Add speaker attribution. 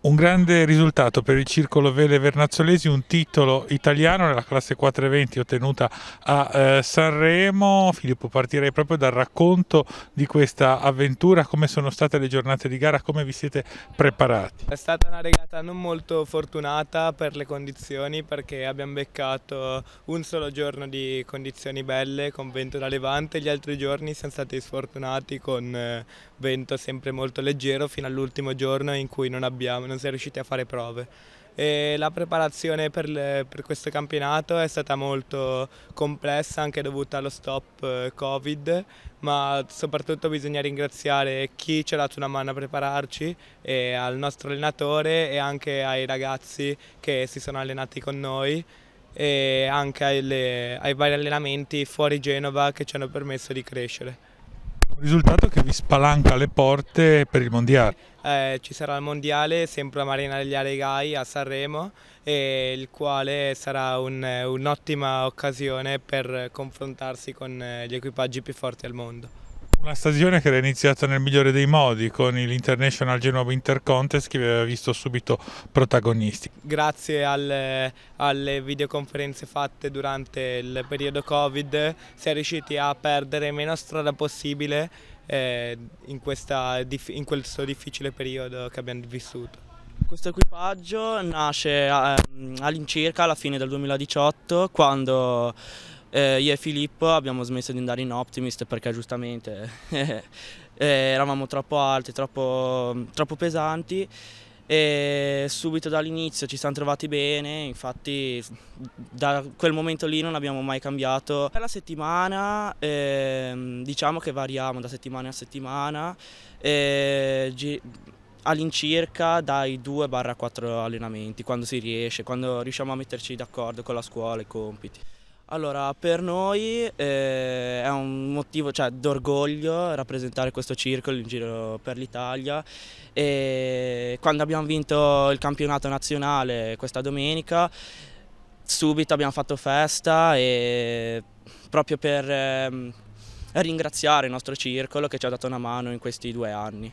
Speaker 1: Un grande risultato per il Circolo Vele Vernazzolesi, un titolo italiano nella classe 420 ottenuta a eh, Sanremo. Filippo, partirei proprio dal racconto di questa avventura, come sono state le giornate di gara, come vi siete preparati.
Speaker 2: È stata una regata non molto fortunata per le condizioni perché abbiamo beccato un solo giorno di condizioni belle con vento da levante, gli altri giorni siamo stati sfortunati con eh, vento sempre molto leggero fino all'ultimo giorno in cui non abbiamo non si è riusciti a fare prove. E la preparazione per, le, per, questo campionato è stata molto complessa anche dovuta allo stop eh, Covid, ma soprattutto bisogna ringraziare chi ci ha dato una mano a prepararci, al nostro allenatore e anche ai ragazzi che si sono allenati con noi e anche alle, ai vari allenamenti fuori Genova che ci hanno permesso di crescere
Speaker 1: risultato che vi spalanca le porte per il Mondiale.
Speaker 2: Eh, ci sarà il Mondiale, sempre a Marina degli Alegai a Sanremo, il quale sarà un'ottima occasione per confrontarsi con eh, gli equipaggi più forti al mondo.
Speaker 1: Una stagione che era iniziata nel migliore dei modi con l'International Genova Intercontest che vi aveva visto subito protagonisti.
Speaker 2: Grazie alle, alle videoconferenze fatte durante il periodo Covid si è riusciti a perdere meno strada possibile eh, in, questa, in questo difficile periodo che abbiamo vissuto.
Speaker 3: Questo equipaggio nasce ehm, all'incirca alla fine del 2018 quando eh, io e Filippo abbiamo smesso di andare in Optimist perché giustamente eh, eravamo troppo alti, troppo, troppo pesanti e subito dall'inizio ci siamo trovati bene, infatti da quel momento lì non abbiamo mai cambiato. Per la settimana eh, diciamo che variamo da settimana a settimana, all'incirca dai 2-4 allenamenti quando si riesce, quando riusciamo a metterci d'accordo con la scuola e i compiti. Allora, per noi eh, è un motivo cioè, d'orgoglio rappresentare questo circolo in giro per l'Italia e quando abbiamo vinto il campionato nazionale questa domenica subito abbiamo fatto festa e proprio per eh, ringraziare il nostro circolo che ci ha dato una mano in questi due anni.